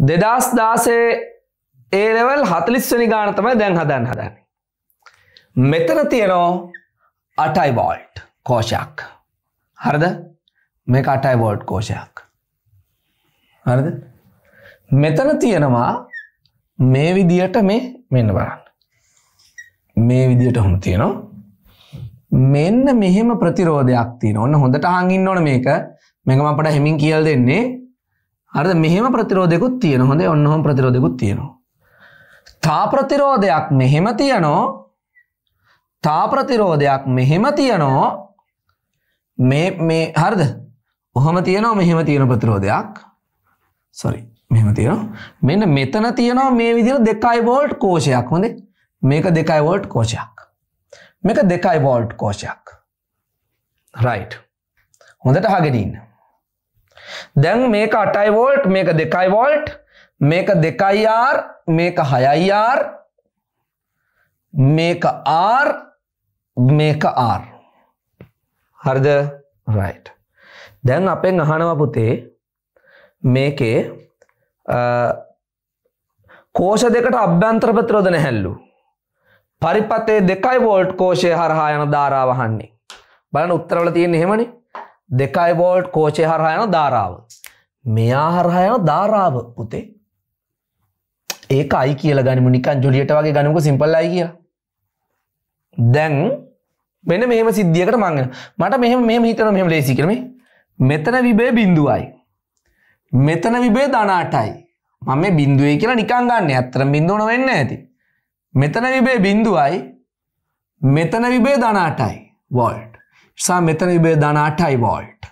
දෙදස් දාසේ ඒරවල් හතලිස්වනි ගානතමයි දැන් හදන් හදන්න. මෙතන තියෙනෝ අටයි බෝල්ට් කෝෂයක් හරද මේ අටයි බෝඩ් කෝෂයක් හරද මෙතන තියෙනවා මේ විදියට මේ මෙන්න බලන්න මේ විදියට හොම තියෙනවා මෙන්න මෙහෙම ප්‍රතිරෝධයක් තියෙන ඔන්න හොඳට හංගින්න ඕන මේක මෙඟම අපට හෙමින් කියල් දෙන්නේ අර මෙහෙම ප්‍රතිරෝධයකුත් තියෙන හොඳේ ඔන්නහොම ප්‍රතිරෝධකුත් තියෙනවා. තා ප්‍රතිරෝධයක් මෙහෙම තියනෝ තා ප්‍රතිරෝධයක් මෙහෙම තියනෝ මේ මේ හරිද ඔහොම තියනවා මෙහෙම තියෙන ප්‍රතිරෝධයක් සොරි මෙහෙම තියෙනවා මෙන්න මෙතන තියෙනවා මේ විදිහට දෙකයි වෝල්ට් කෝෂයක් හොඳේ මේක දෙකයි වෝල්ට් කෝෂයක් මේක දෙකයි වෝල්ට් කෝෂයක් රයිට් හොඳට අහගෙන ඉන්න දැන් මේක අටයි වෝල්ට් මේක දෙකයි වෝල්ට් මේක දෙකයිR මේක හයයිR මේක R මේක R හරිද රයිට් දැන් අපෙන් අහනවා පුතේ මේකේ කෝෂ දෙකට අභ්‍යන්ත්‍රපත්‍රෝද නැහැල්ලු පරිපතේ දෙකයි වෝල්ට් කෝෂය හරහා යන ධාරාවහන්නේ බලන උත්තරවල තියෙන හෙමනේ දෙකයි බෝල්ට් කෝචය හරහයන ධාරාව. මෙයා හරහයන ධාරාව පුතේ. ඒක අයි කියල ගනිම නිකන් ජුලියට වගේ ගනක සිම්පල්ලයි කිය. දැන් මෙන මෙහම සිද්ධියකට මංගෙන මට මෙහම මෙම හිතන මෙම ලේසි කරම මෙතන විබේ බිඳුවයි. මෙතන විබේ දනාටයි. මම බින්දුවේ කියලා නිකං ගන්න ඇත්තර බිඳුවන වෙන්න ඇති. මෙතන විබේ බිඳුවයි මෙතන විබේ දනාටයි වොල්ට්. සා මෙතන ඉබේ දන අටයි වෝල්ට්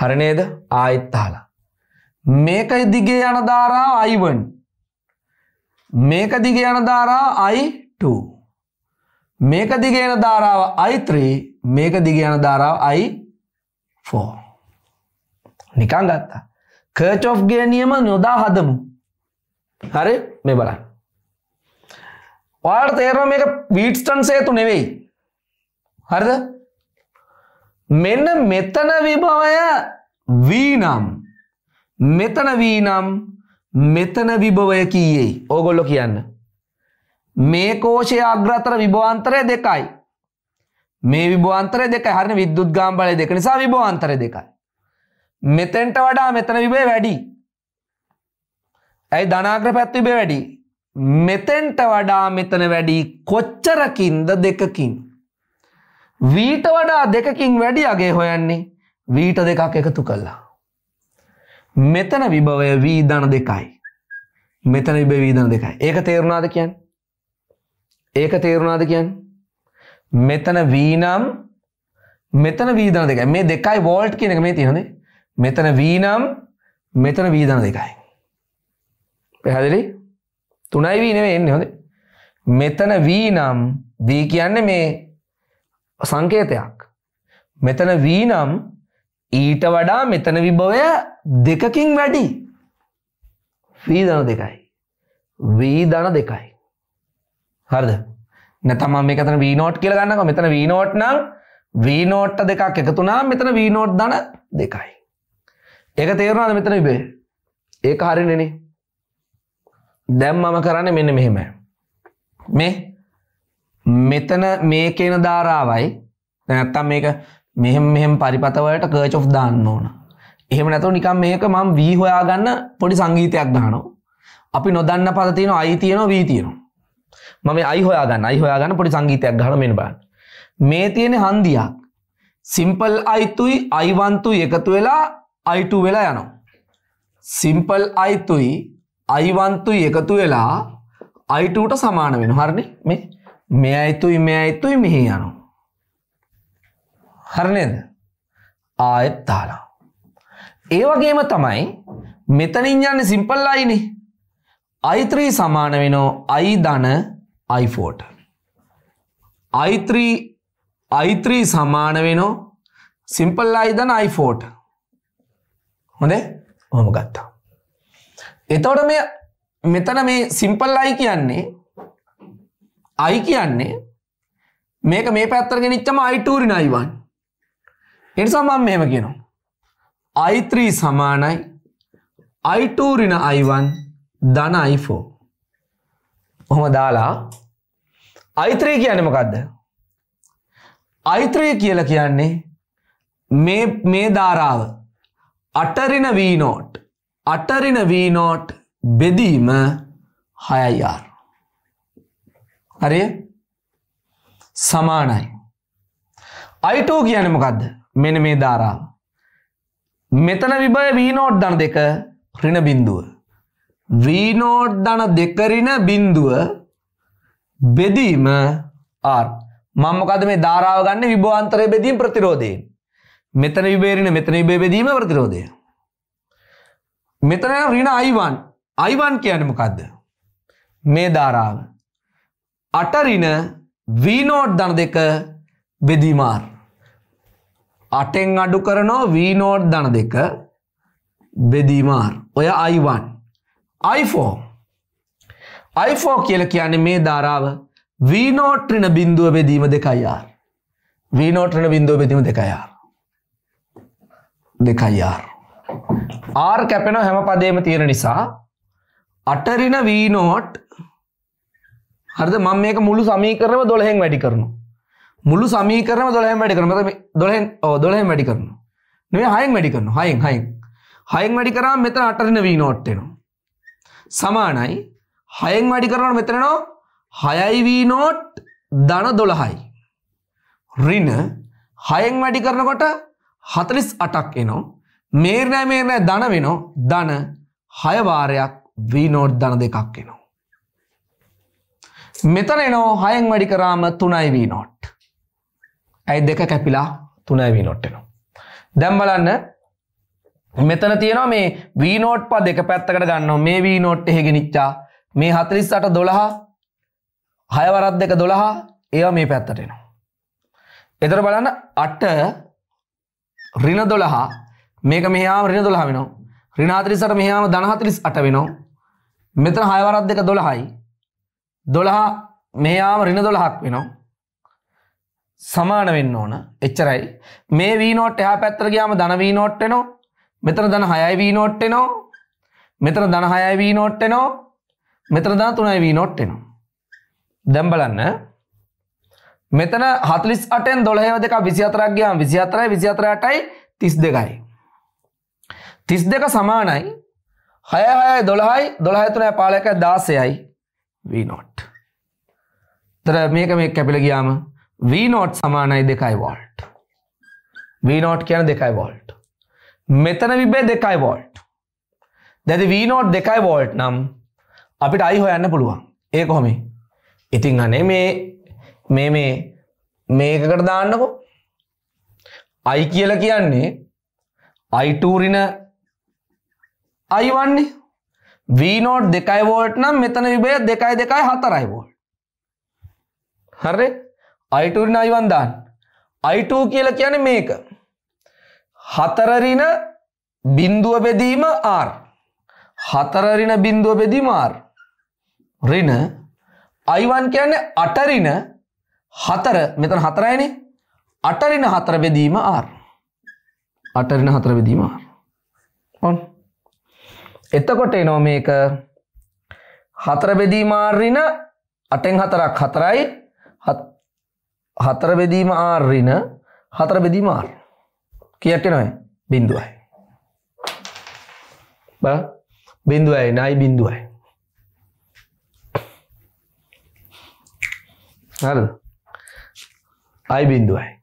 හරනේද ආයිත්තාලා මේකයි දිගේ යන ධාරා අයිවන් මේක දිග යන ධාරා අයි2 මේක දිග යන ධාරාව අයි3 මේක දිග යන ධාරාව අයි4 නිකන් ගත්තා කර්චෝෆ්ගේ නියම නොදා හදමු හරි මේ බලන්න ඔයාට තේරවා මේක වීට්ස්ටන් සේතු නෙවෙයි හරිද මෙන්න මෙතන විභවය වීනම් මෙතන වීනම් මෙතන විභවය කීයේ ඕගොල්ලො කියන්න. මේ කෝෂය අග්‍රතර විභවාන්තරය දෙකයි. මේ විභවාන්තරය දෙක හරන විද්දුත් ගාම්බලය දෙක නිසා විභවාන්තර දෙකයි. මෙතෙන්ට වඩා මෙතන විබේ වැඩි. ඇයි ධනාග්‍ර පැත්තිබේ වැඩි. මෙතෙන්ට වඩා මෙතන වැඩි කොච්චරකින්ද දෙකකින්. වීට වඩා දෙකකින් වැඩි අගේ හොයන්නේ වීට දෙකක් එකතු කල්ලා. මෙතන විභවය වීධන දෙකයි. මෙතන විබ වීධන දෙකයි ඒක තේරුණාද කියන් ඒක තේරුණාද කියන් මෙතන වීනම් මෙතන වීධන දෙක මේ දෙකයි වෝල්ට් කියන එක මේ තියෙනද මෙතන වීනම් මෙතන වීධන දෙකයි. පැහැදිලි තුනයි වීනව එන්න හොද මෙතන වීනම් වී කියන්න මේ සංකේතයක්. මෙතන වී නම් ඊට වඩා මෙතන විභවය දෙකකින් වැඩි වීධන දෙකයි. වීධන දෙකයි. හරද නැතම මෙතන වීනෝට් කියල ගන්නක මෙතන වීනෝට් නම් වීනෝට්ට දෙකක් එකතුනා මෙතන වීනෝට් දන දෙකයි. එක තේරුණාද මෙතන විබේ ඒ හරිනෙන දැම් මම කරන්න මෙන්න මෙහෙම මේ මෙතන මේ කියන ධාරාවයි නැත්තම් මේක මෙහෙම මෙහෙම පරිපතවලට කර්ච් ඔෆ් දාන්න ඕන. එහෙම නැතුව නිකන් මේක මම V හොයා ගන්න පොඩි සංගීතයක් දානවා. අපි නොදන්න පද තියෙනවා I තියෙනවා V තියෙනවා. මම I හොයා ගන්න I හොයා ගන්න පොඩි සංගීතයක් ගන්න මෙන්න බලන්න. මේ තියෙන හන්දියක් සිම්පල් I2යි I1තුයි එකතු වෙලා I2 වෙලා යනවා. සිම්පල් I2යි I1තුයි එකතු වෙලා I2ට සමාන වෙනවා. හරිනේ? මේ මෙ අයිතුයි මෙ අයිතුයි මෙහි යනු. හරනේද ආයත් තාලා. ඒ වගේම තමයි මෙතනින් යන්න සිම්පල් අයිනේ අයිත්‍රී සමාන වෙනෝ අයි ධන අයිෆෝට. අයිත්‍රී අයිත්‍රී සමාන වෙනෝ සිම්පල් අයි ධන අයිෆෝට හොඳේ හොම ගත්තා. එතවට මෙතන මේ සිම්පල් අයි කියන්නේ අයි කියන්නේ මේක මේ පැත්තරගෙන නිච්චම අයිටූරි නයිවන් එනිසාමන් මෙහෙම කියනවා අයිත්‍රී සමානයි අයිටූරින අයිවන් දන අයිෆෝ ඔහොම දාලා අයිත්‍රී කියනමකක්ද අයිත්‍රය කියල කියන්නේ මේ මේ ධාරාව අටරින වීනෝට් අටරින වීනෝට් බෙදීම හයයියාර හරිය සමානයි අයිටෝ කියන මොකක්ද මෙන මේ ධාරාව මෙතන විභය වීනෝඩ් දන දෙක රින බින්දුව වීනෝඩ් දන දෙකරින බින්දුව බෙදීම ආර් මංමකද මේ ධාරාව ගන්න විභවාන්තරය බෙදීම ප්‍රතිරෝධයෙන් මෙතන විබේරෙන මෙතන විබේ බෙදීම ප්‍රතිරෝධය මෙතන රින අයිවන් අයිවන් කියන්න මොකක්ද මේ ධාරාව අටරින වීනෝට් දන දෙක බෙදීමාර්. අටෙන් අඩු කරනෝ වීනෝට් දන දෙක බෙදීමාර් ඔය අයිවන් අයිෆෝ අයිෆෝ කියල කියන්නේ මේ ධාරාව වීනෝට්‍රින බින්දුව බෙදීම දෙකයියාර් වීනෝට්‍රන බින්දුව බෙදීම දෙකයාර් දෙකයියාර් ආර් කැපෙනෝ හැම පදේම තියෙන නිසා අටරින වීනෝට් හරිද මම මේක මුළු සමීකරණයම 12න් වැඩි කරනවා. මුළු සමීකරණයම 12න් වැඩි කරනවා. මතක 12න් ඔව් 12න් වැඩි කරනවා. නෙවෙයි 6න් වැඩි කරනවා. 6න් 6න්. 6න් වැඩි කරාම මෙතන 8 වෙන v not එනවා. සමානයි 6න් වැඩි කරනකොට මෙතන එනවා 6යි v not ධන 12යි. ඍණ 6න් වැඩි කරනකොට 48ක් එනවා. මේරණය මේරණය ධන වෙනවා. ධන 6 වාරයක් v not ධන දෙකක් එනවා. මෙතන එනෝ හයෙන් වැඩි කරාම තුනයි වී නොට් ඇයි දෙක කැපිලා තුනයි වී නොට්ටනවා දැම්බලන්න මෙතන තියෙනවා මේ වීනෝට් පා දෙක පැත්තකට ගන්න මේ වීනෝට් එහෙගෙනනිච්චා මේ හතලිස් අට දොළහා හයවරත් දෙක දොළහා ඒවා මේ පැත්තටෙනවා. එතර බලන්න අට රින දොළහා මේක මෙයාම රින දොළහ වෙනවා රිනාතරිසට මෙයාම දනහතලිස් අට වෙනවා මෙතන හයවරත් දෙක දොළහයි දොළහා මෙයාම රින දොළහක් වෙනවා සමාන වෙන්න ඕන එච්චරයි මේ වීනෝට් එහා පැත්තර ගයාම දන වීනෝට්ටනෝ මෙතන දන හයයි වීනෝට්ටනෝ මෙතන දන හයයි වීනෝට්ටනෝ මෙතන දා තුනයි වීනෝට්ටනවා දැම්බලන්න මෙතන හතුලිස් අටෙන් දොළහව දෙක විසිහතරක් ගයාම විසිහතරයි විසිහතරටයි තිස් දෙකයි තිස් දෙක සමානයි හයහය දොළහයි දොළහතුනෑ පාලක දාසයයි V0. තර මේක මේ කැපිල ගියාම V0 සමානයි දෙකයි වෝල්ට්. V0 කියන දෙකයි වෝල්ට්. මෙතන විබේ දෙකයි වෝල්ට්. දැති V0 දෙකයි වෝල්ට් නම් අපිට අයි හොයන්න පුළුවන් ඒ කොහොමි ඉතින් අනේ මේ මේ මේ මේකකට දාන්නකෝ අයි කියල කියන්නේ අයිටූරින අයි වන්නේ වීනෝට් දෙකයි වෝට් නම් මෙතන විභය දෙකයි දෙකයි හතරයි වෝල් හරේ අයිටරින අයිවන්දාන් අයිට කියල කියන මේක හතරරින බින්දුව බෙදීම ආර් හතරරින බින්දුව බෙදීම ආර් රින අයිවන් කියන්නේ අටරින හතර මෙතන හතරයිනේ අටරින හතර බෙදීම ආර් අටරින හතර බෙදීම ආර් එතකොට එනෝ මේක හතර බෙදීම ආර්රින අටෙන් හතරක් හතරයි හතර බෙදීම ආර්රින හතර බෙදීම ආර් කියට නොයි බිින්දුවයි බිින්දුවයි නයි බිින්දුවයි හරි අයි බිින්දුවයි